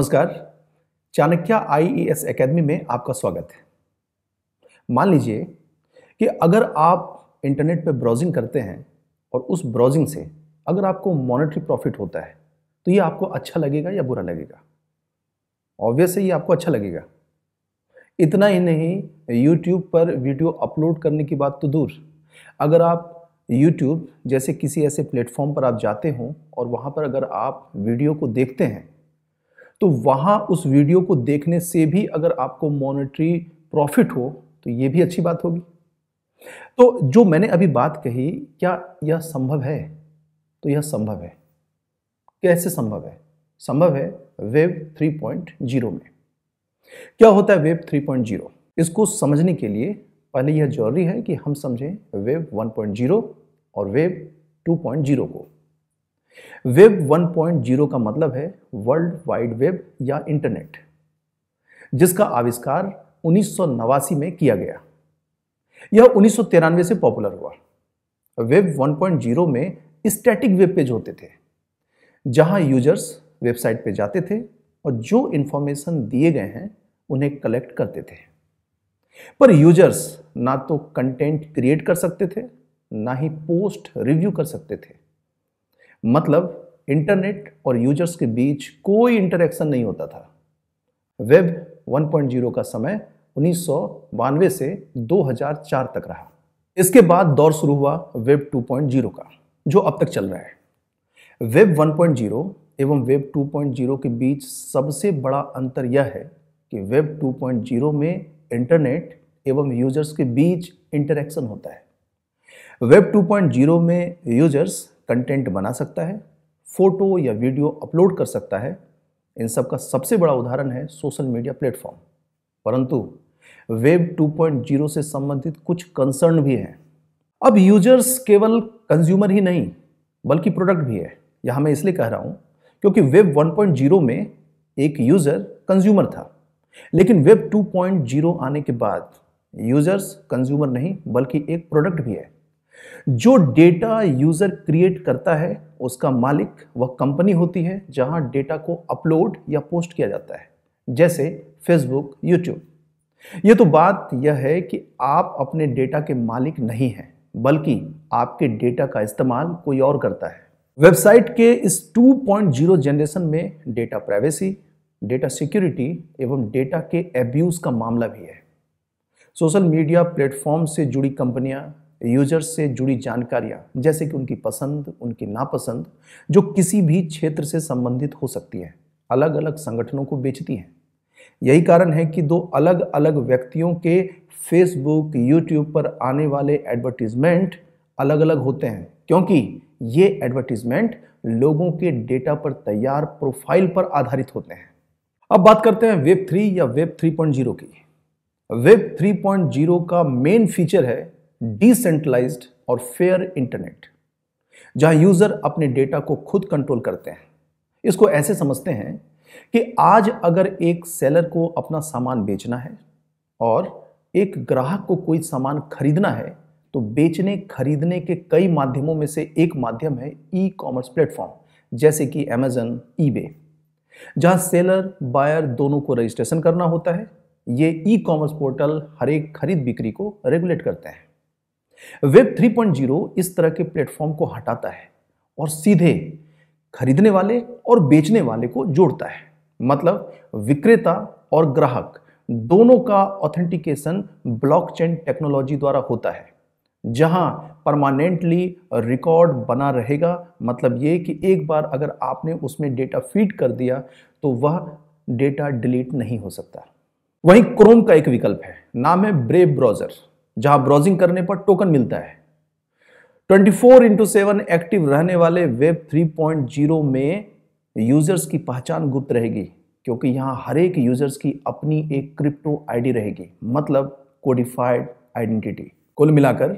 नमस्कार Chanakya IES academy e में आपका स्वागत है मान लीजिए कि अगर आप इंटरनेट पर ब्राउजिंग करते हैं और उस ब्राउजिंग से अगर आपको मॉनेटरी प्रॉफिट होता है तो ये आपको अच्छा लगेगा या बुरा लगेगा ऑब्वियस है ये आपको अच्छा लगेगा इतना ही नहीं यूट्यूब पर वीडियो अपलोड करने की बात तो दूर अगर आप यूट्यूब जैसे किसी ऐसे प्लेटफॉर्म पर आप जाते हो और वहाँ पर अगर आप वीडियो को देखते हैं तो वहाँ उस वीडियो को देखने से भी अगर आपको मॉनेटरी प्रॉफिट हो तो ये भी अच्छी बात होगी तो जो मैंने अभी बात कही क्या यह संभव है तो यह संभव है कैसे संभव है संभव है वेब 3.0 में क्या होता है वेब 3.0 इसको समझने के लिए पहले यह जरूरी है कि हम समझें वेब 1.0 और वेब 2.0 को वेब 1.0 का मतलब है वर्ल्ड वाइड वेब या इंटरनेट जिसका आविष्कार उन्नीस में किया गया यह उन्नीस से पॉपुलर हुआ वेब 1.0 में स्टैटिक वेब पेज होते थे जहां यूजर्स वेबसाइट पर जाते थे और जो इंफॉर्मेशन दिए गए हैं उन्हें कलेक्ट करते थे पर यूजर्स ना तो कंटेंट क्रिएट कर सकते थे ना ही पोस्ट रिव्यू कर सकते थे मतलब इंटरनेट और यूजर्स के बीच कोई इंटरेक्शन नहीं होता था वेब 1.0 का समय उन्नीस से 2004 तक रहा इसके बाद दौर शुरू हुआ वेब 2.0 का जो अब तक चल रहा है वेब 1.0 एवं वेब 2.0 के बीच सबसे बड़ा अंतर यह है कि वेब 2.0 में इंटरनेट एवं यूजर्स के बीच इंटरेक्शन होता है वेब 2.0 में यूजर्स कंटेंट बना सकता है फ़ोटो या वीडियो अपलोड कर सकता है इन सब का सबसे बड़ा उदाहरण है सोशल मीडिया प्लेटफॉर्म परंतु वेब 2.0 से संबंधित कुछ कंसर्न भी हैं अब यूजर्स केवल कंज्यूमर ही नहीं बल्कि प्रोडक्ट भी है यह मैं इसलिए कह रहा हूँ क्योंकि वेब 1.0 में एक यूज़र कंज्यूमर था लेकिन वेब 2.0 आने के बाद यूजर्स कंज्यूमर नहीं बल्कि एक प्रोडक्ट भी है जो डेटा यूज़र क्रिएट करता है उसका मालिक वह कंपनी होती है जहां डेटा को अपलोड या पोस्ट किया जाता है जैसे फेसबुक यूट्यूब यह तो बात यह है कि आप अपने डेटा के मालिक नहीं हैं बल्कि आपके डेटा का इस्तेमाल कोई और करता है वेबसाइट के इस 2.0 जनरेशन में डेटा प्राइवेसी डेटा सिक्योरिटी एवं डेटा के एब्यूज़ का मामला भी है सोशल मीडिया प्लेटफॉर्म से जुड़ी कंपनियां यूजर्स से जुड़ी जानकारियाँ जैसे कि उनकी पसंद उनकी नापसंद जो किसी भी क्षेत्र से संबंधित हो सकती है अलग अलग संगठनों को बेचती हैं यही कारण है कि दो अलग अलग व्यक्तियों के फेसबुक यूट्यूब पर आने वाले एडवर्टीजमेंट अलग अलग होते हैं क्योंकि ये एडवर्टीजमेंट लोगों के डेटा पर तैयार प्रोफाइल पर आधारित होते हैं अब बात करते हैं वेब थ्री या वेब थ्री पॉइंट जीरो की वेब थ्री पॉइंट जीरो का मेन फीचर है डिसेंट्रलाइज्ड और फेयर इंटरनेट जहां यूजर अपने डेटा को खुद कंट्रोल करते हैं इसको ऐसे समझते हैं कि आज अगर एक सेलर को अपना सामान बेचना है और एक ग्राहक को कोई सामान खरीदना है तो बेचने खरीदने के कई माध्यमों में से एक माध्यम है ई कॉमर्स प्लेटफॉर्म जैसे कि अमेजन बे जहां सेलर बायर दोनों को रजिस्ट्रेशन करना होता है ये ई कॉमर्स पोर्टल हर एक खरीद बिक्री को रेगुलेट करते हैं वेब 3.0 इस तरह के प्लेटफॉर्म को हटाता है और सीधे खरीदने वाले और बेचने वाले को जोड़ता है मतलब विक्रेता और ग्राहक दोनों का ऑथेंटिकेशन ब्लॉकचेन टेक्नोलॉजी द्वारा होता है जहां परमानेंटली रिकॉर्ड बना रहेगा मतलब ये कि एक बार अगर आपने उसमें डेटा फीड कर दिया तो वह डेटा डिलीट नहीं हो सकता वहीं क्रोम का एक विकल्प है नाम है ब्रेव ब्राउज़र जहां ब्राउजिंग करने पर टोकन मिलता है 24 फोर इंटू सेवन एक्टिव रहने वाले वेब 3.0 में यूजर्स की पहचान गुप्त रहेगी क्योंकि यहां हर एक यूजर्स की अपनी एक क्रिप्टो आईडी रहेगी मतलब कोडिफाइड आइडेंटिटी कुल मिलाकर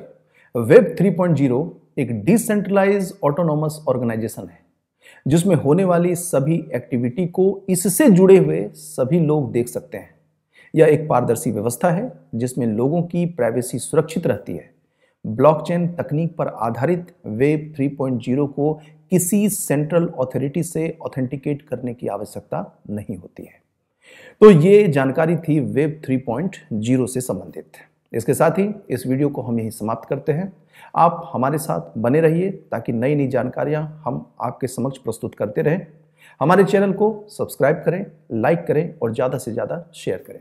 वेब 3.0 एक डिसेंट्रलाइज ऑटोनोमस ऑर्गेनाइजेशन है जिसमें होने वाली सभी एक्टिविटी को इससे जुड़े हुए सभी लोग देख सकते हैं यह एक पारदर्शी व्यवस्था है जिसमें लोगों की प्राइवेसी सुरक्षित रहती है ब्लॉकचेन तकनीक पर आधारित वेब 3.0 को किसी सेंट्रल अथॉरिटी से ऑथेंटिकेट करने की आवश्यकता नहीं होती है तो ये जानकारी थी वेब 3.0 से संबंधित इसके साथ ही इस वीडियो को हम यही समाप्त करते हैं आप हमारे साथ बने रहिए ताकि नई नई जानकारियां हम आपके समक्ष प्रस्तुत करते रहें हमारे चैनल को सब्सक्राइब करें लाइक करें और ज़्यादा से ज़्यादा शेयर करें